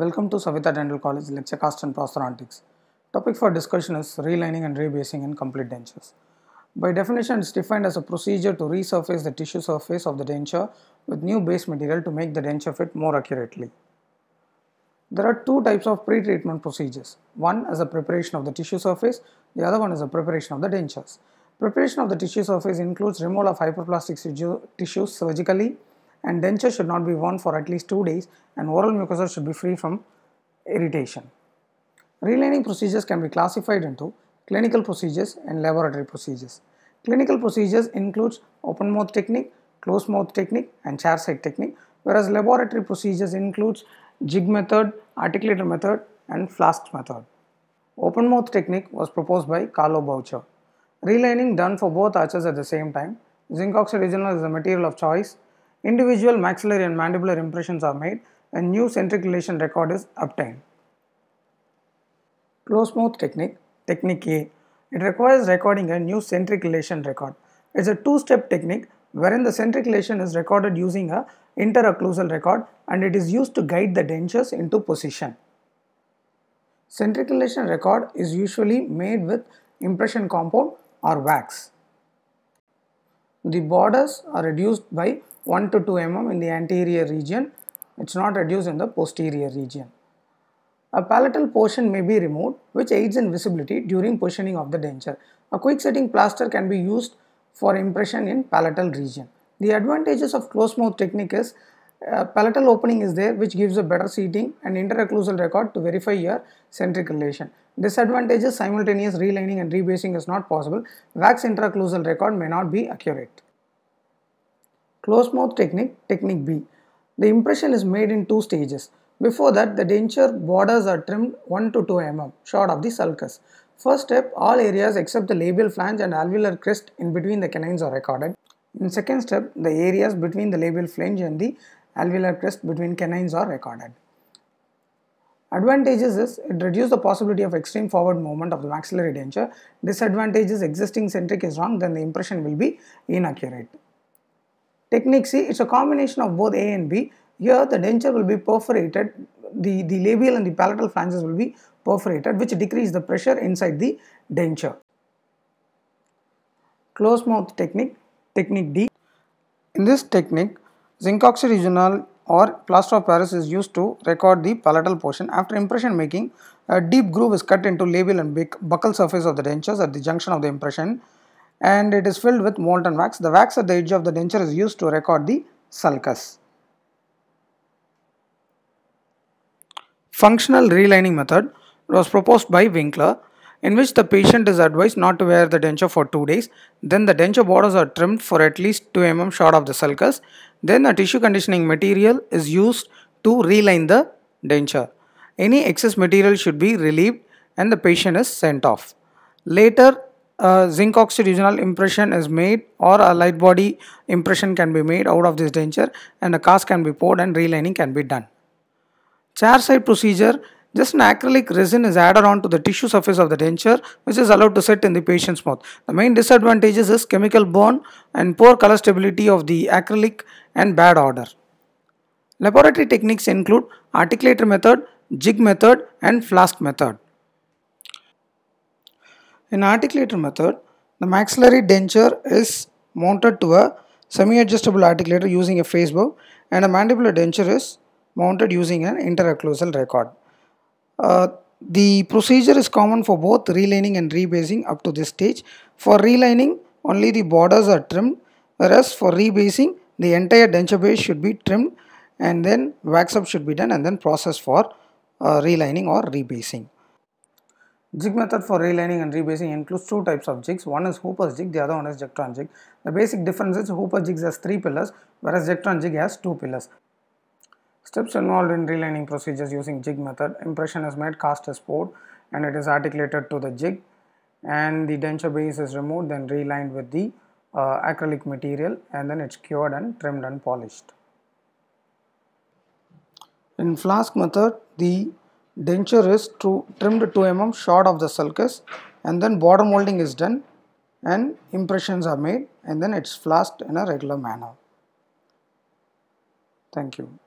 Welcome to Savita Dental College lecture cast and prosthodontics. Topic for discussion is relining and rebasing in complete dentures. By definition, it's defined as a procedure to resurface the tissue surface of the denture with new base material to make the denture fit more accurately. There are two types of pre-treatment procedures. One is the preparation of the tissue surface, the other one is the preparation of the dentures. Preparation of the tissue surface includes removal of hyperplastic tissue surgically, and denture should not be worn for at least 2 days and oral mucosa should be free from irritation. Relining procedures can be classified into clinical procedures and laboratory procedures. Clinical procedures includes open mouth technique, closed mouth technique and chair side technique whereas laboratory procedures includes jig method, articulator method and flask method. Open mouth technique was proposed by Carlo Boucher. Relining done for both arches at the same time. Zinc oxide is the material of choice individual maxillary and mandibular impressions are made and new centric relation record is obtained. Close mouth technique, technique A. It requires recording a new centric relation record. It's a two-step technique wherein the centric relation is recorded using a interocclusal record and it is used to guide the dentures into position. Centric relation record is usually made with impression compound or wax. The borders are reduced by 1 to 2 mm in the anterior region. It's not reduced in the posterior region. A palatal portion may be removed which aids in visibility during positioning of the denture. A quick setting plaster can be used for impression in palatal region. The advantages of closed mouth technique is uh, palatal opening is there which gives a better seating and interocclusal record to verify your centric relation. Disadvantages simultaneous relining and rebasing is not possible. Wax interocclusal record may not be accurate. Close mouth technique, technique B. The impression is made in two stages. Before that, the denture borders are trimmed 1 to 2 mm short of the sulcus. First step, all areas except the labial flange and alveolar crest in between the canines are recorded. In second step, the areas between the labial flange and the alveolar crest between canines are recorded. Advantages is it reduces the possibility of extreme forward movement of the maxillary denture. Disadvantages: existing centric is wrong then the impression will be inaccurate. Technique C, it's a combination of both A and B. Here the denture will be perforated, the, the labial and the palatal flanges will be perforated which decrease the pressure inside the denture. Close mouth technique, technique D. In this technique, zinc regional or plaster of Paris is used to record the palatal portion. After impression making, a deep groove is cut into labial and buccal surface of the dentures at the junction of the impression and it is filled with molten wax. The wax at the edge of the denture is used to record the sulcus. Functional relining method was proposed by Winkler in which the patient is advised not to wear the denture for 2 days. Then the denture borders are trimmed for at least 2 mm short of the sulcus. Then a tissue conditioning material is used to reline the denture. Any excess material should be relieved and the patient is sent off. Later a zinc oxidizional impression is made or a light body impression can be made out of this denture and a cast can be poured and relining can be done. Chair side procedure just an acrylic resin is added on to the tissue surface of the denture which is allowed to sit in the patient's mouth. The main disadvantages is chemical burn and poor color stability of the acrylic and bad odor. Laboratory techniques include articulator method, jig method and flask method. In articulator method, the maxillary denture is mounted to a semi-adjustable articulator using a face bow and a mandibular denture is mounted using an interocclusal record. Uh, the procedure is common for both relining and rebasing up to this stage. For relining, only the borders are trimmed whereas for rebasing, the entire denture base should be trimmed and then wax up should be done and then process for uh, relining or rebasing. Jig method for relining and rebasing includes two types of jigs. One is Hooper's jig, the other one is Jectron jig. The basic difference is Hooper jigs has three pillars, whereas Jectron jig has two pillars. Steps involved in relining procedures using jig method. Impression is made, cast is poured, and it is articulated to the jig. And the denture base is removed, then relined with the uh, acrylic material, and then it's cured and trimmed and polished. In flask method, the denture is to, trimmed 2 mm short of the sulcus and then border molding is done and impressions are made and then it's flashed in a regular manner. Thank you.